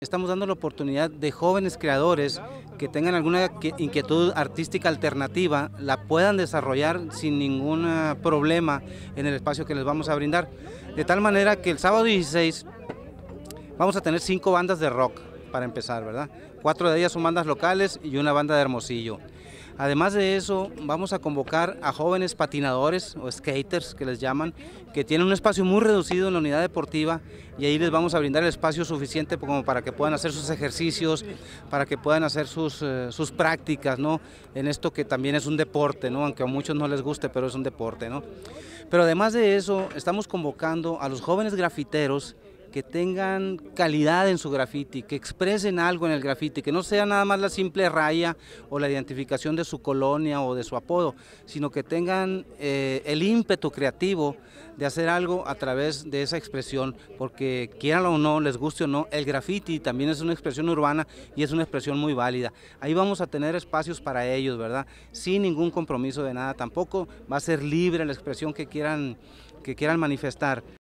Estamos dando la oportunidad de jóvenes creadores que tengan alguna inquietud artística alternativa, la puedan desarrollar sin ningún eh, problema en el espacio que les vamos a brindar. De tal manera que el sábado 16 vamos a tener cinco bandas de rock para empezar, ¿verdad? Cuatro de ellas son bandas locales y una banda de Hermosillo. Además de eso, vamos a convocar a jóvenes patinadores o skaters, que les llaman, que tienen un espacio muy reducido en la unidad deportiva y ahí les vamos a brindar el espacio suficiente como para que puedan hacer sus ejercicios, para que puedan hacer sus, eh, sus prácticas, ¿no? En esto que también es un deporte, ¿no? Aunque a muchos no les guste, pero es un deporte, ¿no? Pero además de eso, estamos convocando a los jóvenes grafiteros que tengan calidad en su graffiti, que expresen algo en el graffiti, que no sea nada más la simple raya o la identificación de su colonia o de su apodo, sino que tengan eh, el ímpetu creativo de hacer algo a través de esa expresión, porque quieran o no, les guste o no, el graffiti también es una expresión urbana y es una expresión muy válida. Ahí vamos a tener espacios para ellos, ¿verdad? Sin ningún compromiso de nada tampoco, va a ser libre la expresión que quieran, que quieran manifestar.